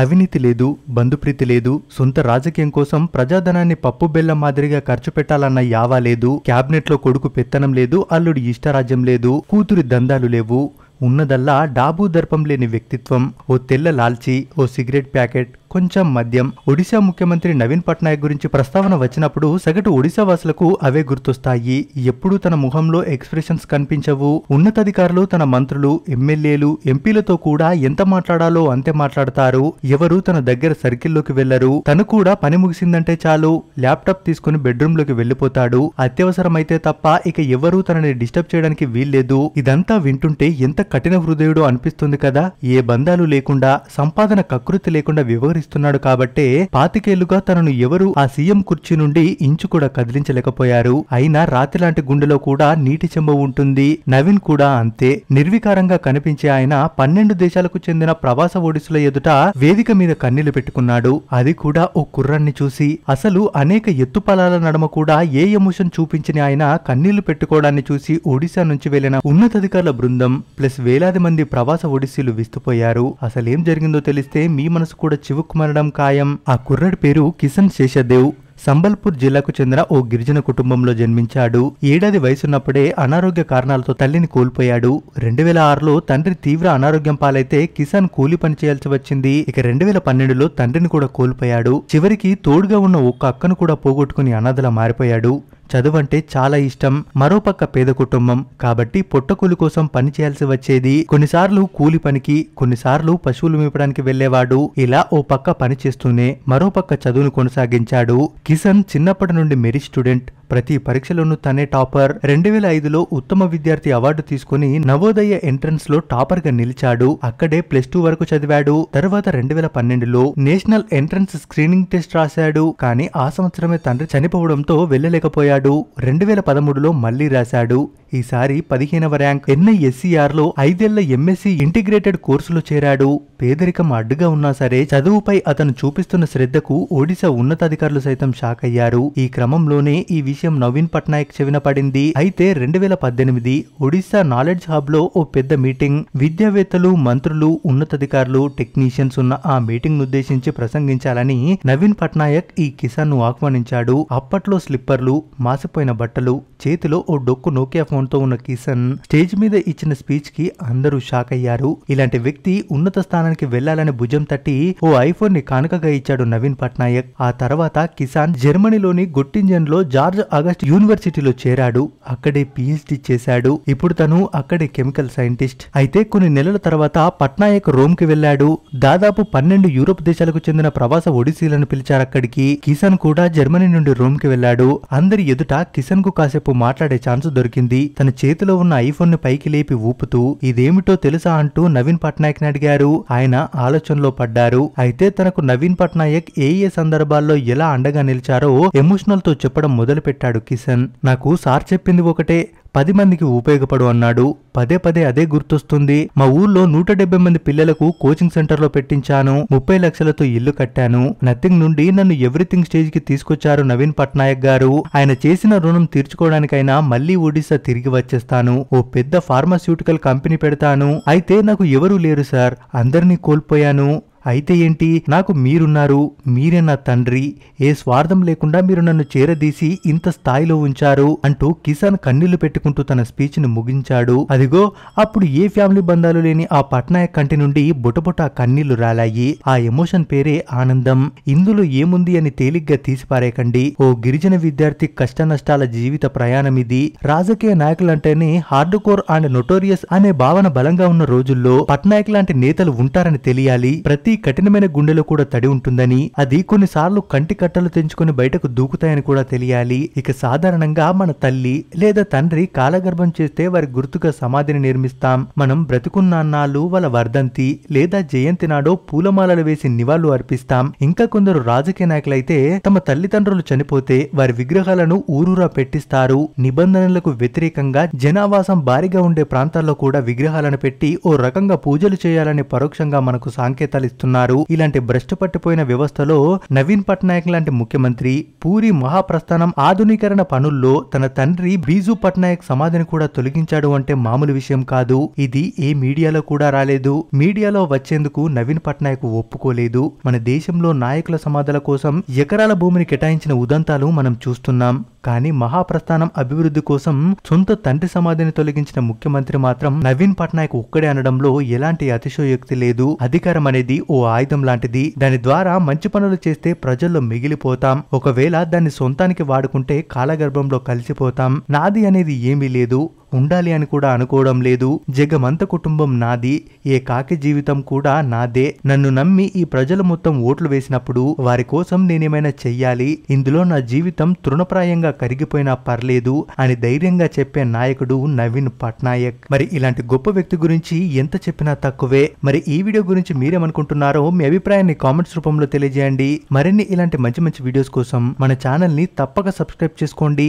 అవినీతి లేదు బంధుప్రీతి లేదు సొంత రాజకీయం కోసం ప్రజాధనాన్ని పప్పు బెల్లం మాదిరిగా ఖర్చు పెట్టాలన్న యావా లేదు క్యాబినెట్లో కొడుకు పెత్తనం లేదు అల్లుడి ఇష్టరాజ్యం లేదు కూతురి దందాలు లేవు ఉన్నదల్లా డాబూ దర్పం లేని వ్యక్తిత్వం ఓ తెల్ల లాల్చి ఓ సిగరెట్ ప్యాకెట్ కొంచెం మద్యం ఒడిశా ముఖ్యమంత్రి నవీన్ పట్నాయక్ గురించి ప్రస్తావన వచ్చినప్పుడు సగటు ఒడిశా వాసులకు అవే గుర్తొస్తాయి ఎప్పుడూ తన ముఖంలో ఎక్స్ప్రెషన్స్ కనిపించవు ఉన్నతాధికారులు తన మంత్రులు ఎమ్మెల్యేలు ఎంపీలతో కూడా ఎంత మాట్లాడాలో అంతే మాట్లాడతారు ఎవరు తన దగ్గర సర్కిల్లోకి వెళ్లరు తను కూడా పని ముగిసిందంటే చాలు ల్యాప్టాప్ తీసుకుని బెడ్రూమ్ లోకి వెళ్లిపోతాడు అత్యవసరమైతే తప్ప ఇక ఎవరూ తనని డిస్టర్బ్ చేయడానికి వీల్లేదు ఇదంతా వింటుంటే ఎంత కఠిన హృదయుడో అనిపిస్తుంది కదా ఏ బంధాలు లేకుండా సంపాదన కకృతి లేకుండా వివరిస్తూ పరిపాలిస్తున్నాడు కాబట్టే పాతికేళ్లుగా తనను ఎవరూ ఆ సీఎం కుర్చీ నుండి ఇంచు కూడా కదిలించలేకపోయారు అయినా రాతి లాంటి గుండెలో కూడా నీటి చెంబ ఉంటుంది నవీన్ కూడా అంతే నిర్వికారంగా కనిపించే ఆయన పన్నెండు దేశాలకు చెందిన ప్రవాస ఓడిసుల ఎదుట వేదిక మీద కన్నీళ్లు పెట్టుకున్నాడు అది కూడా ఓ కుర్రాన్ని చూసి అసలు అనేక ఎత్తుపలాల నడమ కూడా ఏ ఎమోషన్ చూపించిన ఆయన కన్నీళ్లు పెట్టుకోవడాన్ని చూసి ఒడిశా నుంచి వెళ్లిన ఉన్నతాధికారుల బృందం ప్లస్ వేలాది మంది ప్రవాస ఒడిస్సీలు విస్తుపోయారు అసలేం జరిగిందో తెలిస్తే మీ మనసు కూడా చివుకు మరణం ఖాయం ఆ కుర్రడి పేరు కిషన్ శేషదేవ్ సంబల్పూర్ జిల్లాకు చెందిన ఓ గిరిజన కుటుంబంలో జన్మించాడు ఏడాది వయసున్నప్పుడే అనారోగ్య కారణాలతో తల్లిని కోల్పోయాడు రెండు వేల ఆరులో తండ్రి తీవ్ర అనారోగ్యం పాలైతే కిసాన్ కూలి పని చేయాల్సి వచ్చింది ఇక రెండు వేల పన్నెండులో తండ్రిని కూడా కోల్పోయాడు చివరికి తోడుగా ఉన్న ఒక్క అక్కను కూడా పోగొట్టుకుని అనాథలా మారిపోయాడు చదువంటే చాలా ఇష్టం మరోపక్క పేద కుటుంబం కాబట్టి పొట్టకూలి కోసం పని చేయాల్సి వచ్చేది కొన్నిసార్లు కూలి పనికి కొన్నిసార్లు పశువులు మేపడానికి వెళ్లేవాడు ఇలా ఓ పక్క పని చేస్తూనే మరోపక్క చదువును కొనసాగించాడు కిషన్ చిన్నప్పటి నుండి మెరీ స్టూడెంట్ ప్రతి పరీక్షలోనూ తనే టాపర్ రెండు వేల ఐదులో ఉత్తమ విద్యార్థి అవార్డు తీసుకుని నవోదయ ఎంట్రన్స్ లో టాపర్ గా నిలిచాడు అక్కడే ప్లస్ టూ వరకు చదివాడు తర్వాత రెండు వేల పన్నెండులో నేషనల్ ఎంట్రన్స్ స్క్రీనింగ్ టెస్ట్ రాశాడు కానీ ఆ సంవత్సరమే తండ్రి చనిపోవడంతో వెళ్ళలేకపోయాడు రెండు వేల పదమూడులో మళ్లీ రాశాడు ఈసారి పదిహేనవ ర్యాంక్ ఎన్ఐఎస్సీఆర్లో ఐదేళ్ల ఎంఎస్సీ ఇంటిగ్రేటెడ్ కోర్సులో చేరాడు పేదరికం అడ్డుగా ఉన్నా సరే చదువుపై అతను చూపిస్తున్న శ్రద్ధకు ఒడిశా ఉన్నతాధికారులు సైతం షాక్ అయ్యారు ఈ క్రమంలోనే ఈ విషయం నవీన్ పట్నాయక్ చెవిన పడింది అయితే రెండు వేల పద్దెనిమిది ఒడిశా నాలెడ్జ్ హబ్ లో ఓ పెద్ద మీటింగ్ విద్యావేత్తలు మంత్రులు ఉన్నతాధికారులు టెక్నీషియన్స్ ఉన్న ఆ మీటింగ్ ఉద్దేశించి ప్రసంగించాలని నవీన్ పట్నాయక్ ఈ కిసాన్ ను ఆహ్వానించాడు అప్పట్లో స్లిప్పర్లు మాసిపోయిన బట్టలు చేతిలో ఓ డొక్కు నోకియా ఫోన్ తో ఉన్న కిషన్ స్టేజ్ మీద ఇచ్చిన స్పీచ్ కి అందరూ షాక్ అయ్యారు ఇలాంటి వ్యక్తి ఉన్నత స్థానానికి వెళ్లాలని భుజం తట్టి ఓ ఐఫోన్ ని కానుకగా ఇచ్చాడు నవీన్ పట్నాయక్ ఆ తర్వాత కిసాన్ జర్మనీలోని గొట్టింజన్ లో జార్జ్ ఆగస్ట్ యూనివర్సిటీలో చేరాడు అక్కడే పిహెచ్డి చేశాడు ఇప్పుడు తను అక్కడే కెమికల్ సైంటిస్ట్ అయితే కొన్ని నెలల తర్వాత పట్నాయక్ రోమ్ కి వెళ్లాడు దాదాపు పన్నెండు యూరోప్ దేశాలకు చెందిన ప్రవాస ఒడిసీలను పిలిచారు అక్కడికి కిసాన్ కూడా జర్మనీ నుండి రోమ్ కి వెళ్లాడు అందరి ఎదుట కిసాన్ కు కాసేపు మాట్లాడే ఛాన్స్ దొరికింది తన చేతిలో ఉన్న ఐఫోన్ను పైకి లేపి ఊపుతూ ఇదేమిటో తెలుసా అంటూ నవీన్ పట్నాయక్ ని అడిగారు ఆయన ఆలోచనలో పడ్డారు అయితే తనకు నవీన్ పట్నాయక్ ఏ ఏ సందర్భాల్లో ఎలా అండగా నిలిచారో ఎమోషనల్తో చెప్పడం మొదలుపెట్టాడు కిషన్ నాకు సార్ చెప్పింది ఒకటే పది మందికి ఉపయోగపడు అన్నాడు పదే పదే అదే గుర్తొస్తుంది మా ఊర్లో నూట డెబ్బై మంది పిల్లలకు కోచింగ్ సెంటర్లో పెట్టించాను ముప్పై లక్షలతో ఇల్లు కట్టాను నథింగ్ నుండి నన్ను ఎవ్రీథింగ్ స్టేజ్ కి తీసుకొచ్చారు నవీన్ పట్నాయక్ గారు ఆయన చేసిన రుణం తీర్చుకోవడానికైనా మళ్లీ ఒడిశా తిరిగి వచ్చేస్తాను ఓ పెద్ద ఫార్మాస్యూటికల్ కంపెనీ పెడతాను అయితే నాకు ఎవరూ లేరు సార్ అందరినీ కోల్పోయాను అయితే ఏంటి నాకు మీరున్నారు మీరే నా తండ్రి ఏ స్వార్థం లేకుండా మీరు నన్ను చేరదీసి ఇంత స్థాయిలో ఉంచారు అంటూ కిసాన్ కన్నీళ్లు పెట్టుకుంటూ తన స్పీచ్ను ముగించాడు అదిగో అప్పుడు ఏ ఫ్యామిలీ బంధాలు లేని ఆ పట్నాయక్ కంటి నుండి బుటబుట కన్నీళ్లు రాలాయి ఆ ఎమోషన్ పేరే ఆనందం ఇందులో ఏముంది అని తేలిగ్గా తీసిపారేకండి ఓ గిరిజన విద్యార్థి కష్ట నష్టాల జీవిత ప్రయాణం ఇది రాజకీయ నాయకులంటేనే హార్డ్ కోర్ అండ్ నొటోరియస్ అనే భావన బలంగా ఉన్న రోజుల్లో పట్నాయక్ లాంటి నేతలు ఉంటారని తెలియాలి ప్రతి కఠినమైన గుండెలో కూడా తడి ఉంటుందని అది కొన్నిసార్లు కంటి కట్టలు తెంచుకుని బయటకు దూకుతాయని కూడా తెలియాలి ఇక సాధారణంగా మన తల్లి లేదా తండ్రి కాలగర్భం చేస్తే వారి గుర్తుగా సమాధిని నిర్మిస్తాం మనం బ్రతుకున్నాన్నాళ్ళు వాళ్ళ వర్ధంతి లేదా జయంతి నాడో పూలమాలలు వేసి నివాళులు అర్పిస్తాం ఇంకా కొందరు రాజకీయ నాయకులైతే తమ తల్లిదండ్రులు చనిపోతే వారి విగ్రహాలను ఊరూరా పెట్టిస్తారు నిబంధనలకు వ్యతిరేకంగా జనావాసం భారీగా ఉండే ప్రాంతాల్లో కూడా విగ్రహాలను పెట్టి ఓ రకంగా పూజలు చేయాలని పరోక్షంగా మనకు సాంకేతాలు చేస్తున్నారు ఇలాంటి భ్రష్టు పట్టిపోయిన వ్యవస్థలో నవీన్ పట్నాయక్ లాంటి ముఖ్యమంత్రి పూరి మహాప్రస్థానం ఆధునీకరణ పనుల్లో తన తండ్రి బీజు పట్నాయక్ సమాధిని కూడా తొలగించాడు అంటే మామూలు విషయం కాదు ఇది ఏ మీడియాలో కూడా రాలేదు మీడియాలో వచ్చేందుకు నవీన్ పట్నాయక్ ఒప్పుకోలేదు మన దేశంలో నాయకుల సమాధుల కోసం ఎకరాల భూమిని కేటాయించిన ఉదంతాలు మనం చూస్తున్నాం కానీ మహాప్రస్థానం అభివృద్ధి కోసం సొంత తండ్రి సమాధిని తొలగించిన ముఖ్యమంత్రి మాత్రం నవీన్ పట్నాయక్ ఒక్కడే అనడంలో ఎలాంటి అతిశయోక్తి లేదు అధికారం అనేది ఓ ఆయుధం లాంటిది దాని ద్వారా మంచి పనులు చేస్తే ప్రజల్లో మిగిలిపోతాం ఒకవేళ దాన్ని సొంతానికి వాడుకుంటే కాలగర్భంలో కలిసిపోతాం నాది అనేది ఏమీ లేదు ఉండాలి అని కూడా అనుకోవడం లేదు జగమంత కుటుంబం నాది ఏ కాకి జీవితం కూడా నాదే నన్ను నమ్మి ఈ ప్రజలు మొత్తం ఓట్లు వేసినప్పుడు వారి కోసం నేనేమైనా చెయ్యాలి ఇందులో నా జీవితం తృణప్రాయంగా కరిగిపోయినా పర్లేదు అని ధైర్యంగా చెప్పే నాయకుడు నవీన్ పట్నాయక్ మరి ఇలాంటి గొప్ప వ్యక్తి గురించి ఎంత చెప్పినా తక్కువే మరి ఈ వీడియో గురించి మీరేమనుకుంటున్నారో మీ అభిప్రాయాన్ని కామెంట్స్ రూపంలో తెలియజేయండి మరిన్ని ఇలాంటి మంచి మంచి వీడియోస్ కోసం మన ని తప్పక సబ్స్క్రైబ్ చేసుకోండి